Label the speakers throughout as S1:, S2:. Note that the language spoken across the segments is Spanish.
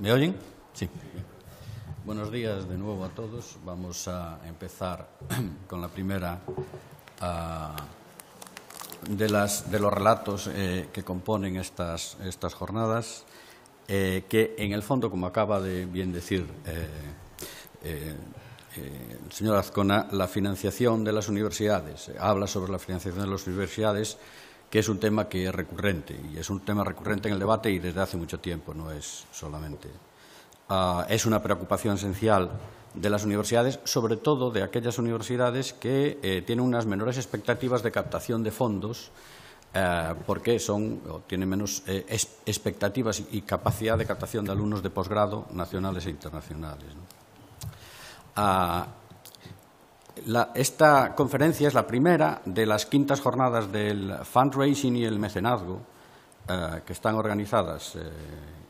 S1: ¿Me oyen? Sí. Buenos días de nuevo a todos. Vamos a empezar con la primera ah, de, los relatos eh, que componen estas, jornadas, eh, que en el fondo, como acaba de bien decir eh, eh, el señor Azcona, la financiación de las universidades. Habla sobre la financiación de las universidades que es un tema que es recurrente, y es un tema recurrente en el debate y desde hace mucho tiempo, no es solamente. Ah, es una preocupación esencial de las universidades, sobre todo de aquellas universidades que eh, tienen unas menores expectativas de captación de fondos eh, porque son, o tienen menos eh, expectativas y capacidad de captación de alumnos de posgrado nacionales e internacionales. Ah, esta conferencia es la primera de las quintas jornadas del fundraising y el mecenazgo eh, que están organizadas eh,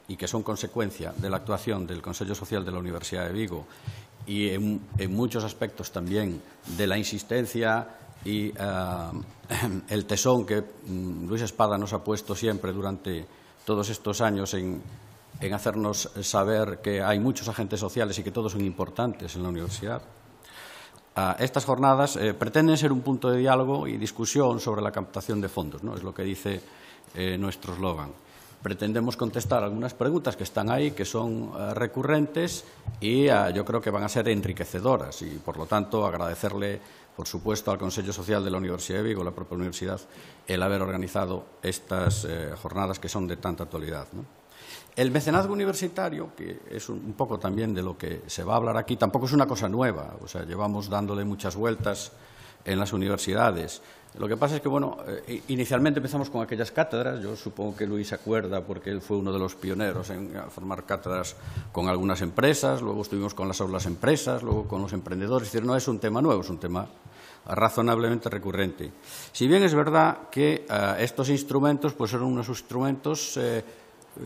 S1: y que son consecuencia de la actuación del Consejo Social de la Universidad de Vigo y en, muchos aspectos también de la insistencia y eh, el tesón que mm, Luis Espada nos ha puesto siempre durante todos estos años en hacernos saber que hay muchos agentes sociales y que todos son importantes en la universidad estas jornadas eh, pretenden ser un punto de diálogo y discusión sobre la captación de fondos, ¿no? es lo que dice eh, nuestro eslogan. Pretendemos contestar algunas preguntas que están ahí, que son eh, recurrentes y yo creo que van a ser enriquecedoras y, por lo tanto, agradecerle, por supuesto, al Consejo Social de la Universidad de Vigo, la propia universidad, el haber organizado estas jornadas que son de tanta actualidad. El mecenazgo universitario, que es un poco también de lo que se va a hablar aquí, tampoco es una cosa nueva, o sea, llevamos dándole muchas vueltas en las universidades. Lo que pasa es que, bueno, eh, inicialmente empezamos con aquellas cátedras, yo supongo que Luis se acuerda porque él fue uno de los pioneros en formar cátedras con algunas empresas, luego estuvimos con las aulas empresas, luego con los emprendedores, es decir, no es un tema nuevo, es un tema razonablemente recurrente. Si bien es verdad que eh, estos instrumentos pues eran unos instrumentos eh,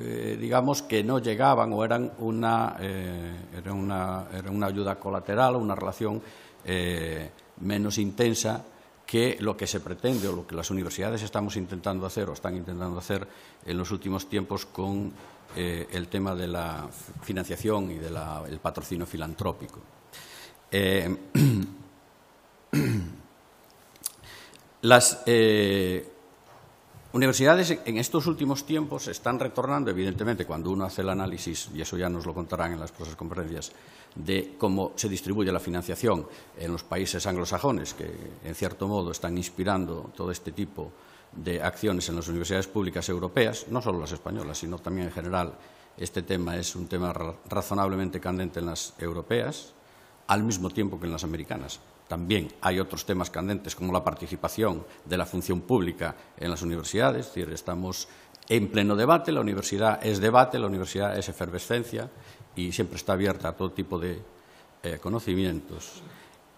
S1: eh, digamos, que no llegaban o eran una, eh, era una, era una ayuda colateral o una relación eh, menos intensa que lo que se pretende o lo que las universidades estamos intentando hacer o están intentando hacer en los últimos tiempos con el tema de la financiación y del patrocinio filantrópico. las, Universidades en estos últimos tiempos están retornando, evidentemente, cuando uno hace el análisis, y eso ya nos lo contarán en las próximas conferencias, de cómo se distribuye la financiación en los países anglosajones, que en cierto modo están inspirando todo este tipo de acciones en las universidades públicas europeas, no solo las españolas, sino también en general. Este tema es un tema razonablemente candente en las europeas, al mismo tiempo que en las americanas. También hay otros temas candentes como la participación de la función pública en las universidades, estamos en pleno debate, la universidad es debate, la universidad es efervescencia y siempre está abierta a todo tipo de eh, conocimientos.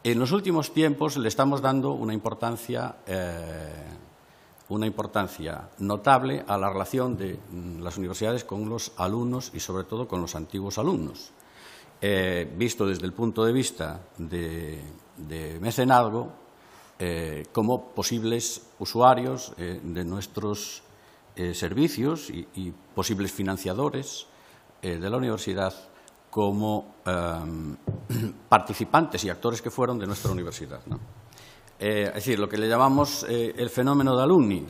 S1: En los últimos tiempos le estamos dando una importancia, eh, notable a la relación de mm, las universidades con los alumnos y sobre todo con los antiguos alumnos. Eh, visto desde el punto de vista de de mecenazgo eh, como posibles usuarios eh, de nuestros eh, servicios y, posibles financiadores de la universidad como em, participantes y actores que fueron de nuestra universidad. es decir, lo que le llamamos el fenómeno de alumni.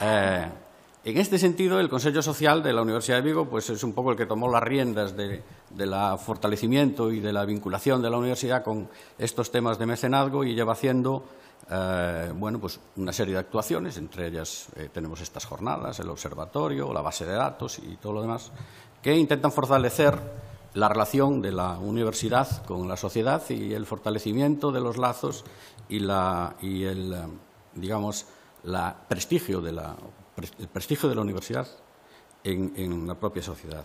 S1: En este sentido, el Consejo Social de la Universidad de Vigo pues, es un poco el que tomó las riendas de, ...de la fortalecimiento y de la vinculación de la universidad con estos temas de mecenazgo y lleva haciendo eh, bueno, pues una serie de actuaciones, entre ellas eh, tenemos estas jornadas, el observatorio, la base de datos y todo lo demás, que intentan fortalecer la relación de la universidad con la sociedad y el fortalecimiento de los lazos y, el, eh, digamos, prestigio de la, el prestigio de la universidad en, la propia sociedad.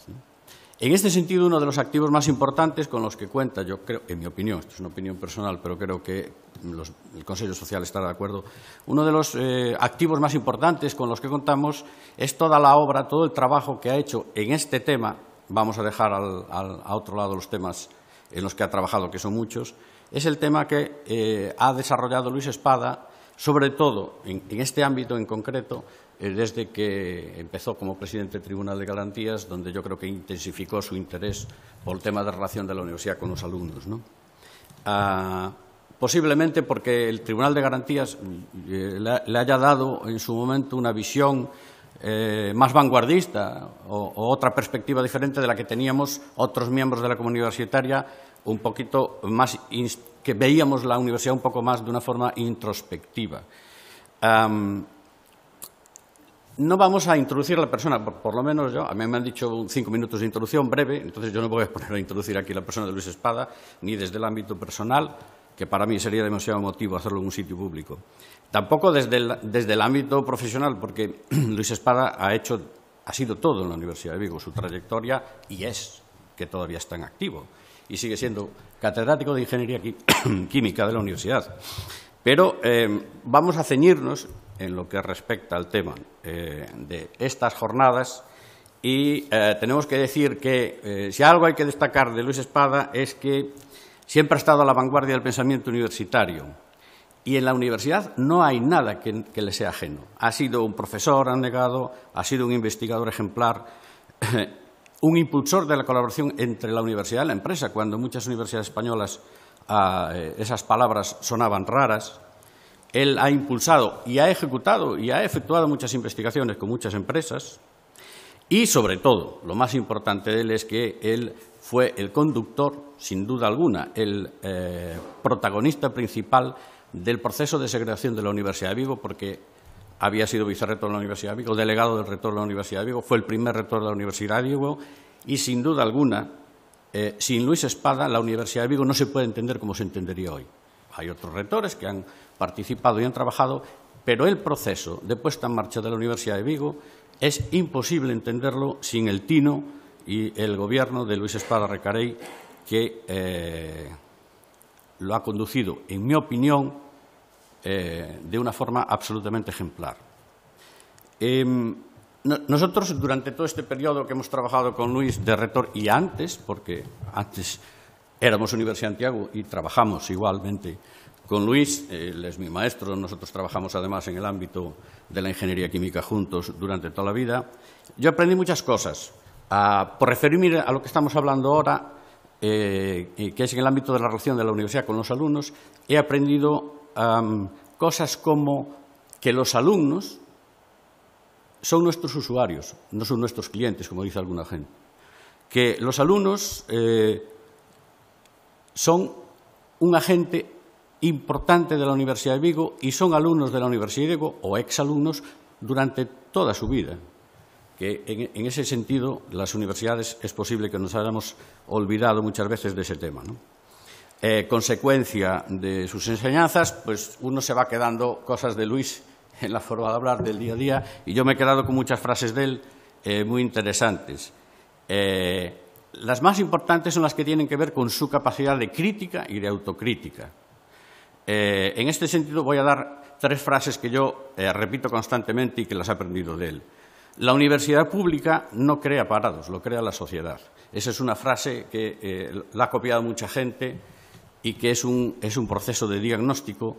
S1: En este sentido, uno de los activos más importantes con los que cuenta, yo creo, en mi opinión, esto es una opinión personal, pero creo que el Consejo Social estará de acuerdo, uno de los eh, activos más importantes con los que contamos es toda la obra, todo el trabajo que ha hecho en este tema, vamos a dejar al, a otro lado los temas en los que ha trabajado, que son muchos, es el tema que eh, ha desarrollado Luis Espada, sobre todo en este ámbito en concreto, desde que empezó como presidente del Tribunal de Garantías, donde yo creo que intensificó su interés por el tema de relación de la universidad con los alumnos. Ah, posiblemente porque el Tribunal de Garantías eh, le haya dado en su momento una visión eh, más vanguardista o, otra perspectiva diferente de la que teníamos otros miembros de la comunidad universitaria, un poquito más que veíamos la universidad un poco más de una forma introspectiva. No vamos a introducir a la persona, por, lo menos yo. A mí me han dicho cinco minutos de introducción breve, entonces yo no voy a poner a introducir aquí la persona de Luis Espada, ni desde el ámbito personal, que para mí sería demasiado motivo hacerlo en un sitio público. Tampoco desde el, ámbito profesional, porque Luis Espada ha hecho, ha sido todo en la Universidad de Vigo, su trayectoria, y es que todavía está en activo. Y sigue siendo catedrático de Ingeniería Química de la Universidad. Pero eh, vamos a ceñirnos en lo que respecta al tema eh, de estas jornadas. Y eh, tenemos que decir que eh, si algo hay que destacar de Luis Espada es que siempre ha estado a la vanguardia del pensamiento universitario. Y en la universidad no hay nada que, le sea ajeno. Ha sido un profesor negado, ha sido un investigador ejemplar, un impulsor de la colaboración entre la universidad y la empresa, cuando en muchas universidades españolas ah, esas palabras sonaban raras. Él ha impulsado y ha ejecutado y ha efectuado muchas investigaciones con muchas empresas y, sobre todo, lo más importante de él es que él fue el conductor, sin duda alguna, el eh, protagonista principal del proceso de segregación de la Universidad de Vigo, porque había sido vicerrector de la Universidad de Vigo, delegado del rector de la Universidad de Vigo, fue el primer rector de la Universidad de Vigo y, sin duda alguna, eh, sin Luis Espada, la Universidad de Vigo no se puede entender como se entendería hoy. Hay otros rectores que han participado y han trabajado, pero el proceso de puesta en marcha de la Universidad de Vigo es imposible entenderlo sin el Tino y el gobierno de Luis Espada Recarey, que eh, lo ha conducido, en mi opinión, eh, de una forma absolutamente ejemplar. Em, nosotros, durante todo este periodo que hemos trabajado con Luis de Retor y antes, porque antes éramos Universidad de Santiago y trabajamos igualmente con Luis, él es mi maestro, nosotros trabajamos además en el ámbito de la ingeniería química juntos durante toda la vida. Yo aprendí muchas cosas. por referirme a lo que estamos hablando ahora, eh, que es en el ámbito de la relación de la universidad con los alumnos, he aprendido cosas como que los alumnos son nuestros usuarios, no son nuestros clientes, como dice alguna gente. Que los alumnos eh, son un agente importante de la Universidad de Vigo y son alumnos de la Universidad de Vigo o exalumnos durante toda su vida. Que en, ese sentido, las universidades es posible que nos hayamos olvidado muchas veces de ese tema. Eh, consecuencia de sus enseñanzas, pues uno se va quedando cosas de Luis en la forma de hablar del día a día y yo me he quedado con muchas frases de él eh, muy interesantes. Eh, las más importantes son las que tienen que ver con su capacidad de crítica y de autocrítica. Eh, en este sentido voy a dar tres frases que yo eh, repito constantemente y que las he aprendido de él. La universidad pública no crea parados, lo crea la sociedad. Esa es una frase que eh, la ha copiado mucha gente y que es un, proceso de diagnóstico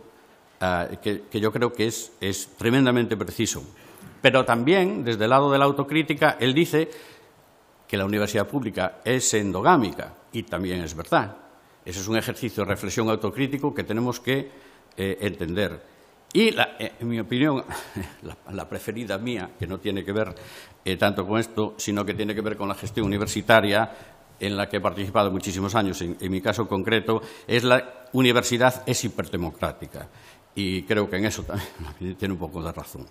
S1: ah, que, yo creo que es tremendamente preciso. Pero también, desde el lado de la autocrítica, él dice que la universidad pública es endogámica y también es verdad. Ese es un ejercicio de reflexión autocrítico que tenemos que eh, entender. Y, eh, en mi opinión, la, preferida mía, que no tiene que ver eh, tanto con esto, sino que tiene que ver con la gestión universitaria, en la que he participado muchísimos años, en, mi caso concreto, es la universidad es hiperdemocrática. Y creo que en eso también tiene un poco de razón.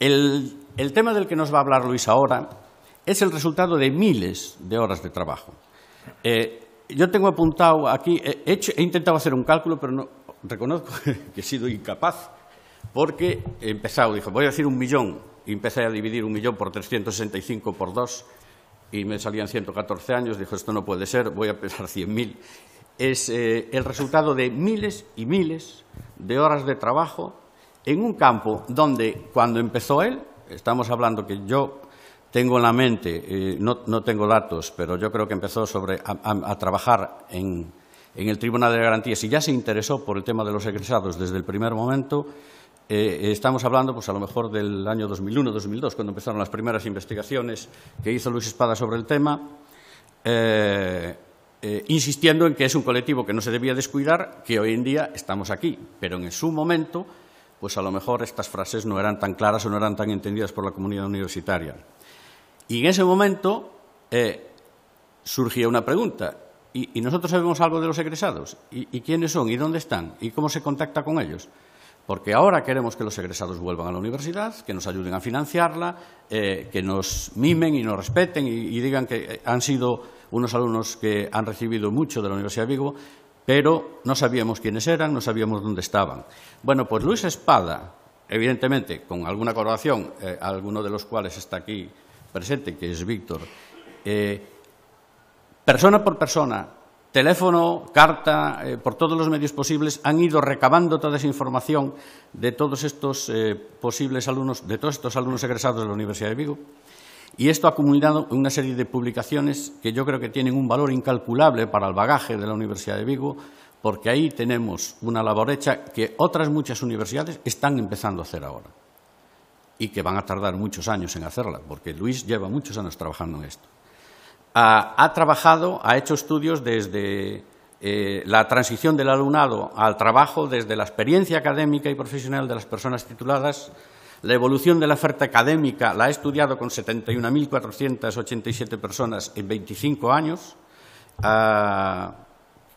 S1: El, tema del que nos va a hablar Luis ahora es el resultado de miles de horas de trabajo yo tengo apuntado aquí, he, intentado hacer un cálculo, pero reconozco que he sido incapaz, porque he empezado, dije, voy a decir un millón, y empecé a dividir un millón por 365 por dos y me salían 114 años, dijo, esto no puede ser, voy a pesar 100.000. Es eh, el resultado de miles y miles de horas de trabajo en un campo donde cuando empezó él, estamos hablando que yo tengo en la mente, eh, no, tengo datos, pero yo creo que empezó a, trabajar en, el Tribunal de Garantías y ya se interesó por el tema de los egresados desde el primer momento. Eh, estamos hablando, pues a lo mejor, del año 2001-2002, cuando empezaron las primeras investigaciones que hizo Luis Espada sobre el tema, eh, insistiendo en que es un colectivo que no se debía descuidar, que hoy en día estamos aquí, pero en su momento, pues a lo mejor estas frases no eran tan claras o no eran tan entendidas por la comunidad universitaria. Y en ese momento eh, surgía una pregunta. ¿Y, nosotros sabemos algo de los egresados? ¿Y, quiénes son? ¿Y dónde están? ¿Y cómo se contacta con ellos? porque ahora queremos que los egresados vuelvan a la universidad, que nos ayuden a financiarla, eh, que nos mimen y nos respeten y, digan que eh, han sido unos alumnos que han recibido mucho de la Universidad de Vigo, pero no sabíamos quiénes eran, no sabíamos dónde estaban. Bueno, pues Luis Espada, evidentemente, con alguna colaboración, alguno de los cuales está aquí presente, que es Víctor, eh, persona por persona, teléfono, carta, eh, por todos los medios posibles, han ido recabando toda esa información de todos estos eh, posibles alumnos, de todos estos alumnos egresados de la Universidad de Vigo. Y esto ha acumulado una serie de publicaciones que yo creo que tienen un valor incalculable para el bagaje de la Universidad de Vigo, porque ahí tenemos una labor hecha que otras muchas universidades están empezando a hacer ahora y que van a tardar muchos años en hacerla, porque Luis lleva muchos años trabajando en esto. Ha, trabajado, ha hecho estudios desde eh, la transición del alumnado al trabajo, desde la experiencia académica y profesional de las personas tituladas, la evolución de la oferta académica la ha estudiado con 71.487 personas en 25 años. Ah,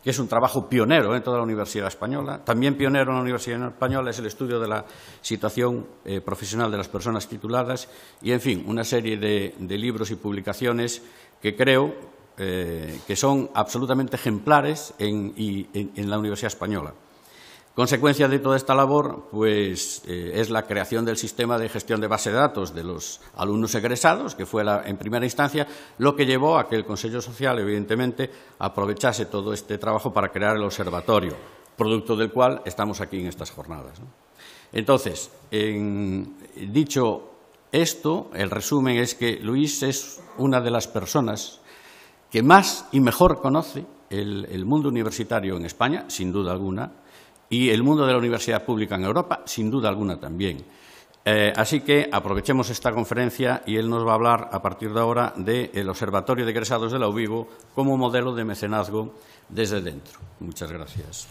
S1: que es un trabajo pionero en toda la Universidad Española. También pionero en la Universidad Española es el estudio de la situación eh, profesional de las personas tituladas y, en fin, una serie de, libros y publicaciones que creo eh, que son absolutamente ejemplares en la Universidad Española. Consecuencia de toda esta labor pues, eh, es la creación del sistema de gestión de base de datos de los alumnos egresados, que fue en primera instancia lo que llevó a que el Consejo Social, evidentemente, aprovechase todo este trabajo para crear el observatorio, producto del cual estamos aquí en estas jornadas. Entonces, en, dicho esto, el resumen es que Luis es una de las personas que más y mejor conoce el mundo universitario en España, sin duda alguna, y el mundo de la universidad pública en Europa, sin duda alguna también. Eh, así que aprovechemos esta conferencia y él nos va a hablar a partir de ahora del Observatorio de Egresados de la UBIBO como modelo de mecenazgo desde dentro. Muchas gracias.